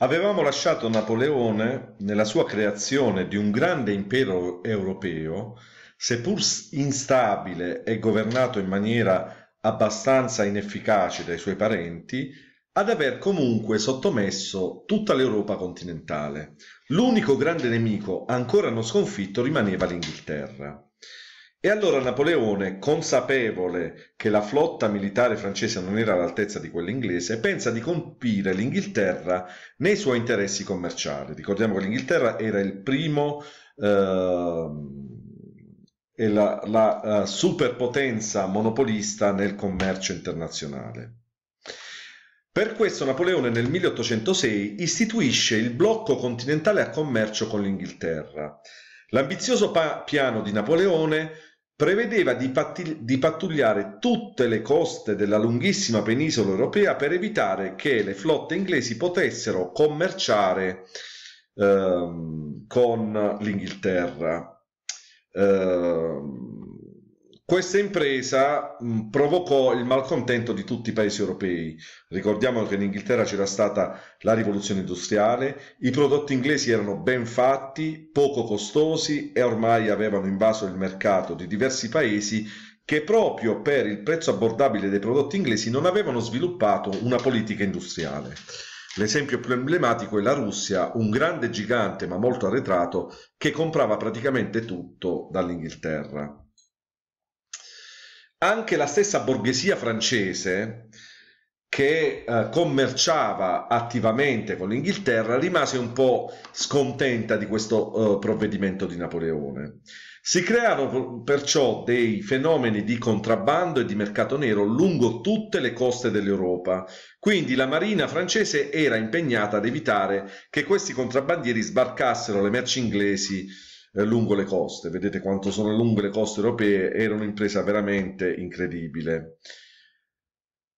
Avevamo lasciato Napoleone nella sua creazione di un grande impero europeo, seppur instabile e governato in maniera abbastanza inefficace dai suoi parenti, ad aver comunque sottomesso tutta l'Europa continentale. L'unico grande nemico ancora non sconfitto rimaneva l'Inghilterra. E allora Napoleone, consapevole che la flotta militare francese non era all'altezza di quella inglese, pensa di colpire l'Inghilterra nei suoi interessi commerciali. Ricordiamo che l'Inghilterra era il primo eh, e la, la uh, superpotenza monopolista nel commercio internazionale. Per questo Napoleone nel 1806 istituisce il blocco continentale a commercio con l'Inghilterra L'ambizioso piano di Napoleone prevedeva di, di pattugliare tutte le coste della lunghissima penisola europea per evitare che le flotte inglesi potessero commerciare ehm, con l'Inghilterra. Ehm, questa impresa mh, provocò il malcontento di tutti i paesi europei. Ricordiamo che in Inghilterra c'era stata la rivoluzione industriale, i prodotti inglesi erano ben fatti, poco costosi e ormai avevano invaso il mercato di diversi paesi che proprio per il prezzo abbordabile dei prodotti inglesi non avevano sviluppato una politica industriale. L'esempio più emblematico è la Russia, un grande gigante ma molto arretrato che comprava praticamente tutto dall'Inghilterra anche la stessa borghesia francese che eh, commerciava attivamente con l'Inghilterra rimase un po' scontenta di questo eh, provvedimento di Napoleone. Si crearono perciò dei fenomeni di contrabbando e di mercato nero lungo tutte le coste dell'Europa, quindi la marina francese era impegnata ad evitare che questi contrabbandieri sbarcassero le merci inglesi eh, lungo le coste. Vedete quanto sono lunghe le coste europee, era un'impresa veramente incredibile.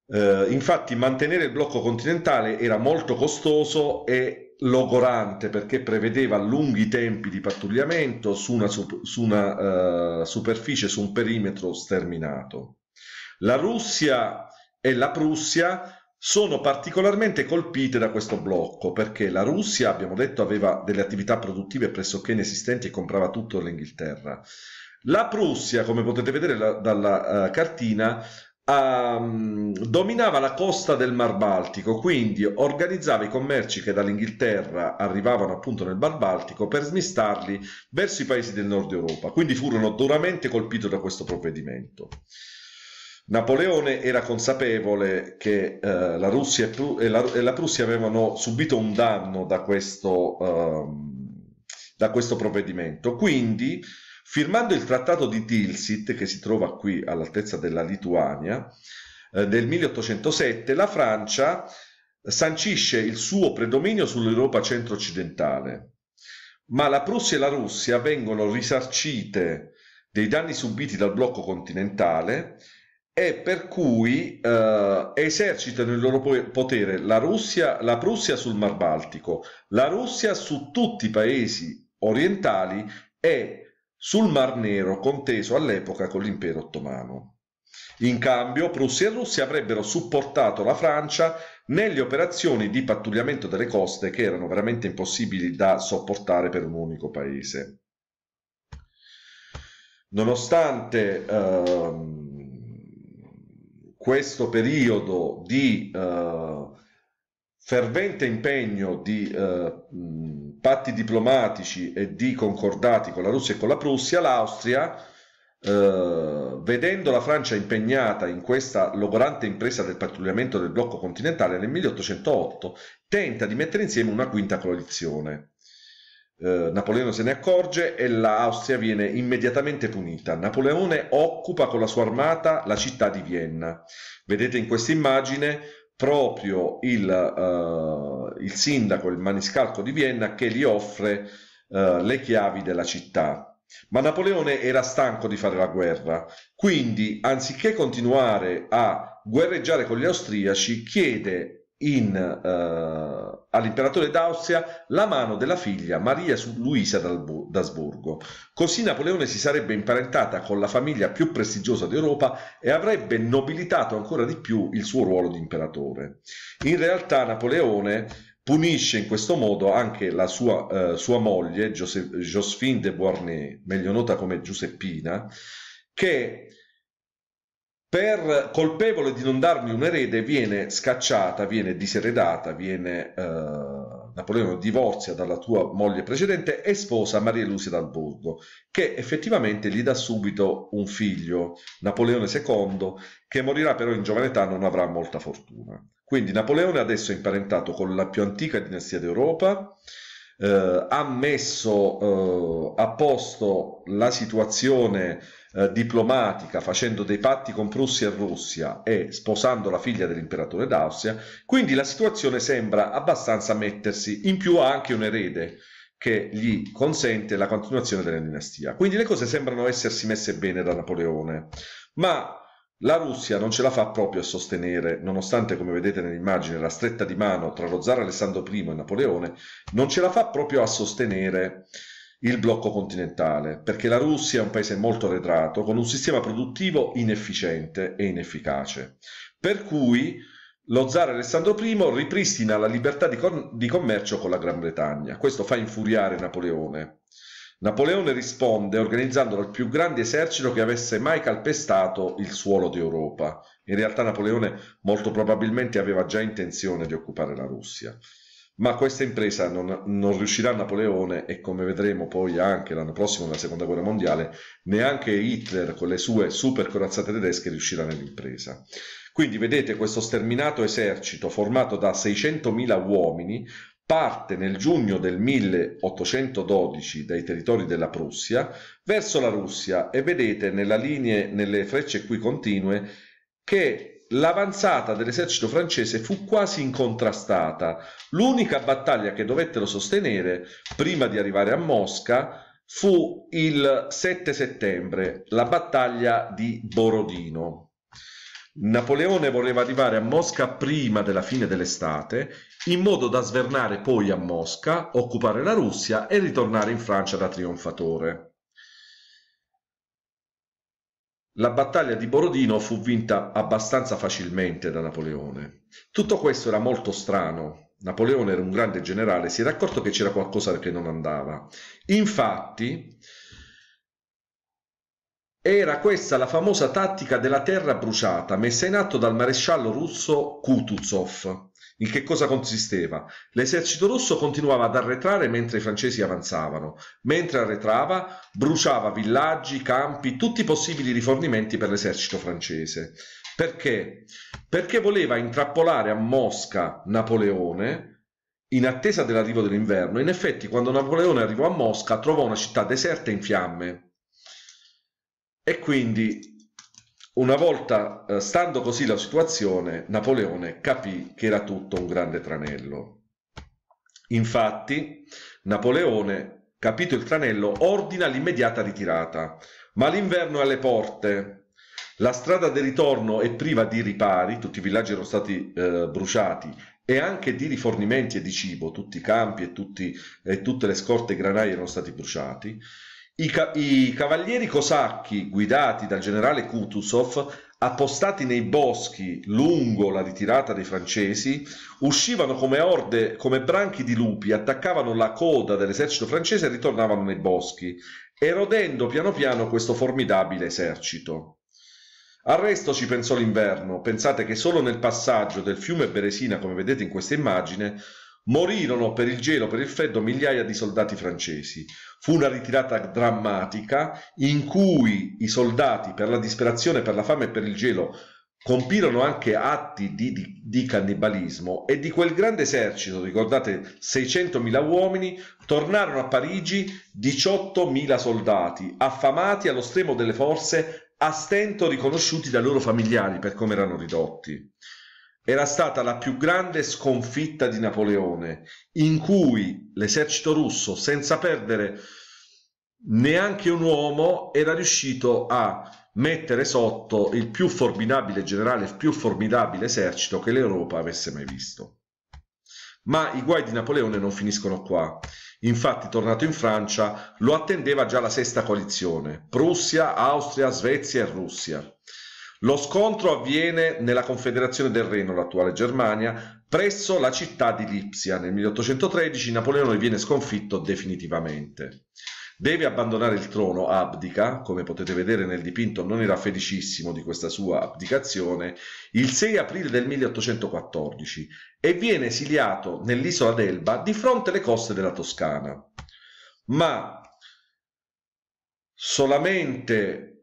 Eh, infatti mantenere il blocco continentale era molto costoso e logorante perché prevedeva lunghi tempi di pattugliamento su una, su una eh, superficie, su un perimetro sterminato. La Russia e la Prussia sono particolarmente colpite da questo blocco perché la Russia, abbiamo detto, aveva delle attività produttive pressoché inesistenti e comprava tutto dall'Inghilterra. La Prussia, come potete vedere la, dalla uh, cartina, um, dominava la costa del Mar Baltico, quindi organizzava i commerci che dall'Inghilterra arrivavano appunto nel Mar Baltico per smistarli verso i paesi del nord Europa, quindi furono duramente colpiti da questo provvedimento. Napoleone era consapevole che eh, la Russia e, Pru- e, la, e, la, Prussia avevano subito un danno da questo, ehm, da questo provvedimento. Quindi, firmando il trattato di Tilsit, che si trova qui all'altezza della Lituania, eh, del 1807, la Francia sancisce il suo predominio sull'Europa centro-occidentale, ma la Prussia e la Russia vengono risarcite dei danni subiti dal blocco continentale e per cui eh, esercitano il loro potere la, Russia, la Prussia sul Mar Baltico, la Russia su tutti i paesi orientali e sul Mar Nero, conteso all'epoca con l'impero ottomano. In cambio, Prussia e Russia avrebbero supportato la Francia nelle operazioni di pattugliamento delle coste che erano veramente impossibili da sopportare per un unico paese. Nonostante... Ehm, questo periodo di eh, fervente impegno di eh, patti diplomatici e di concordati con la Russia e con la Prussia, l'Austria, eh, vedendo la Francia impegnata in questa logorante impresa del pattugliamento del blocco continentale nel 1808, tenta di mettere insieme una quinta coalizione. Eh, Napoleone se ne accorge e l'Austria viene immediatamente punita. Napoleone occupa con la sua armata la città di Vienna. Vedete in questa immagine proprio il, eh, il sindaco, il maniscalco di Vienna, che gli offre eh, le chiavi della città. Ma Napoleone era stanco di fare la guerra, quindi anziché continuare a guerreggiare con gli austriaci, chiede in, eh, all'imperatore d'Austria la mano della figlia Maria Luisa d'Asburgo. Così Napoleone si sarebbe imparentata con la famiglia più prestigiosa d'Europa e avrebbe nobilitato ancora di più il suo ruolo di imperatore. In realtà Napoleone punisce in questo modo anche la sua, eh, sua moglie, Joseph, Josephine de Beauharnais, meglio nota come Giuseppina, che per colpevole di non darmi un erede viene scacciata, viene diseredata, viene eh, Napoleone divorzia dalla tua moglie precedente e sposa Maria Lucia dal Borgo, che effettivamente gli dà subito un figlio, Napoleone II, che morirà però in giovane età, non avrà molta fortuna. Quindi Napoleone adesso è imparentato con la più antica dinastia d'Europa, eh, ha messo eh, a posto la situazione eh, diplomatica facendo dei patti con Prussia e Russia e sposando la figlia dell'imperatore d'Austria, quindi la situazione sembra abbastanza mettersi, in più ha anche un erede che gli consente la continuazione della dinastia. Quindi le cose sembrano essersi messe bene da Napoleone, ma la Russia non ce la fa proprio a sostenere, nonostante come vedete nell'immagine la stretta di mano tra lo zar Alessandro I e Napoleone, non ce la fa proprio a sostenere il blocco continentale, perché la Russia è un paese molto arretrato, con un sistema produttivo inefficiente e inefficace. Per cui lo zar Alessandro I ripristina la libertà di, con di commercio con la Gran Bretagna. Questo fa infuriare Napoleone, Napoleone risponde organizzando il più grande esercito che avesse mai calpestato il suolo d'Europa. In realtà Napoleone molto probabilmente aveva già intenzione di occupare la Russia. Ma questa impresa non, non riuscirà Napoleone e come vedremo poi anche l'anno prossimo nella seconda guerra mondiale, neanche Hitler con le sue super corazzate tedesche riuscirà nell'impresa. Quindi vedete questo sterminato esercito formato da 600.000 uomini parte nel giugno del 1812 dai territori della Prussia verso la Russia e vedete nella linea, nelle frecce qui continue che l'avanzata dell'esercito francese fu quasi incontrastata. L'unica battaglia che dovettero sostenere prima di arrivare a Mosca fu il 7 settembre, la battaglia di Borodino. Napoleone voleva arrivare a Mosca prima della fine dell'estate, in modo da svernare poi a Mosca, occupare la Russia e ritornare in Francia da trionfatore. La battaglia di Borodino fu vinta abbastanza facilmente da Napoleone. Tutto questo era molto strano. Napoleone era un grande generale, si era accorto che c'era qualcosa che non andava. Infatti, era questa la famosa tattica della terra bruciata messa in atto dal maresciallo russo Kutuzov. In che cosa consisteva? L'esercito russo continuava ad arretrare mentre i francesi avanzavano. Mentre arretrava, bruciava villaggi, campi, tutti i possibili rifornimenti per l'esercito francese. Perché? Perché voleva intrappolare a Mosca Napoleone in attesa dell'arrivo dell'inverno. In effetti, quando Napoleone arrivò a Mosca, trovò una città deserta in fiamme e quindi una volta eh, stando così la situazione, Napoleone capì che era tutto un grande tranello. Infatti, Napoleone, capito il tranello, ordina l'immediata ritirata, ma l'inverno è alle porte. La strada del ritorno è priva di ripari, tutti i villaggi erano stati eh, bruciati e anche di rifornimenti e di cibo, tutti i campi e, tutti, e tutte le scorte granai erano stati bruciati. I, ca- I, cavalieri cosacchi, guidati dal generale Kutuzov, appostati nei boschi lungo la ritirata dei francesi, uscivano come orde, come branchi di lupi, attaccavano la coda dell'esercito francese e ritornavano nei boschi, erodendo piano piano questo formidabile esercito. Al resto ci pensò l'inverno, pensate che solo nel passaggio del fiume Beresina, come vedete in questa immagine, morirono per il gelo, per il freddo, migliaia di soldati francesi. Fu una ritirata drammatica in cui i soldati, per la disperazione, per la fame e per il gelo, compirono anche atti di, di, di cannibalismo e di quel grande esercito, ricordate, 600.000 uomini, tornarono a Parigi 18.000 soldati, affamati allo stremo delle forze, a stento riconosciuti dai loro familiari per come erano ridotti era stata la più grande sconfitta di Napoleone, in cui l'esercito russo, senza perdere neanche un uomo, era riuscito a mettere sotto il più formidabile generale, il più formidabile esercito che l'Europa avesse mai visto. Ma i guai di Napoleone non finiscono qua. Infatti, tornato in Francia, lo attendeva già la sesta coalizione, Prussia, Austria, Svezia e Russia. Lo scontro avviene nella Confederazione del Reno, l'attuale Germania, presso la città di Lipsia. Nel 1813 Napoleone viene sconfitto definitivamente. Deve abbandonare il trono, abdica, come potete vedere nel dipinto non era felicissimo di questa sua abdicazione, il 6 aprile del 1814 e viene esiliato nell'isola d'Elba di fronte alle coste della Toscana. Ma solamente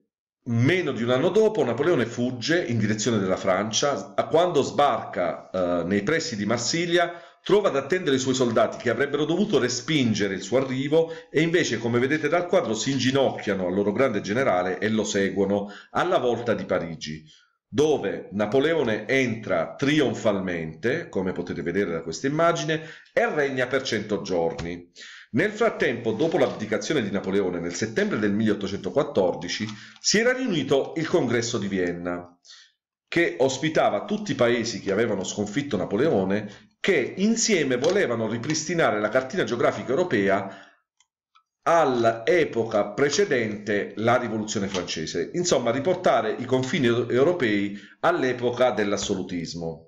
Meno di un anno dopo Napoleone fugge in direzione della Francia, quando sbarca eh, nei pressi di Marsiglia trova ad attendere i suoi soldati che avrebbero dovuto respingere il suo arrivo e invece come vedete dal quadro si inginocchiano al loro grande generale e lo seguono alla volta di Parigi dove Napoleone entra trionfalmente, come potete vedere da questa immagine, e regna per 100 giorni. Nel frattempo, dopo l'abdicazione di Napoleone nel settembre del 1814, si era riunito il Congresso di Vienna, che ospitava tutti i paesi che avevano sconfitto Napoleone, che insieme volevano ripristinare la cartina geografica europea all'epoca precedente la rivoluzione francese insomma riportare i confini europei all'epoca dell'assolutismo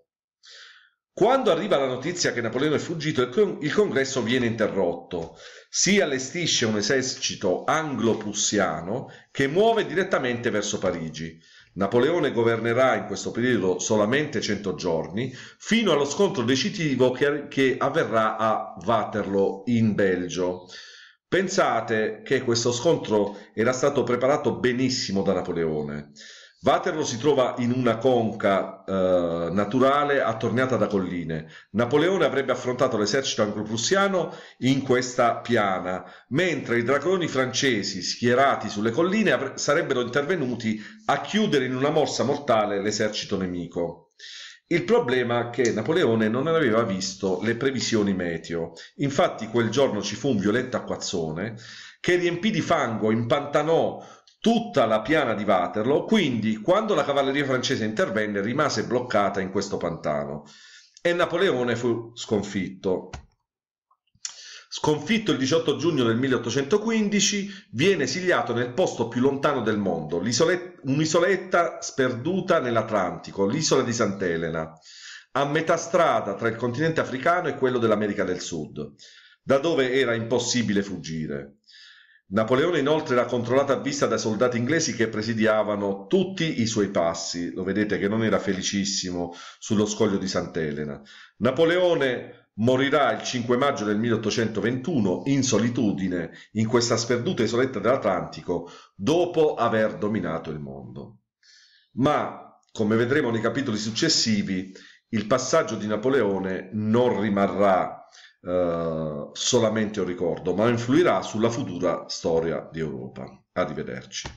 quando arriva la notizia che Napoleone è fuggito, il congresso viene interrotto. Si allestisce un esercito anglo-prussiano che muove direttamente verso Parigi. Napoleone governerà in questo periodo solamente 100 giorni, fino allo scontro decisivo che, che avverrà a Waterloo in Belgio. Pensate che questo scontro era stato preparato benissimo da Napoleone. Vaterlo si trova in una conca eh, naturale attorniata da colline. Napoleone avrebbe affrontato l'esercito anglo-prussiano in questa piana, mentre i dragoni francesi schierati sulle colline sarebbero intervenuti a chiudere in una morsa mortale l'esercito nemico. Il problema è che Napoleone non aveva visto le previsioni meteo. Infatti quel giorno ci fu un violetto acquazzone che riempì di fango, impantanò tutta la piana di Waterloo, quindi quando la cavalleria francese intervenne rimase bloccata in questo pantano e Napoleone fu sconfitto. Sconfitto il 18 giugno del 1815, viene esiliato nel posto più lontano del mondo, un'isoletta sperduta nell'Atlantico, l'isola di Sant'Elena, a metà strada tra il continente africano e quello dell'America del Sud, da dove era impossibile fuggire. Napoleone inoltre era controllato a vista dai soldati inglesi che presidiavano tutti i suoi passi, lo vedete che non era felicissimo sullo scoglio di Sant'Elena. Napoleone morirà il 5 maggio del 1821 in solitudine in questa sperduta isoletta dell'Atlantico dopo aver dominato il mondo. Ma, come vedremo nei capitoli successivi, il passaggio di Napoleone non rimarrà eh, solamente un ricordo, ma influirà sulla futura storia di Europa. Arrivederci.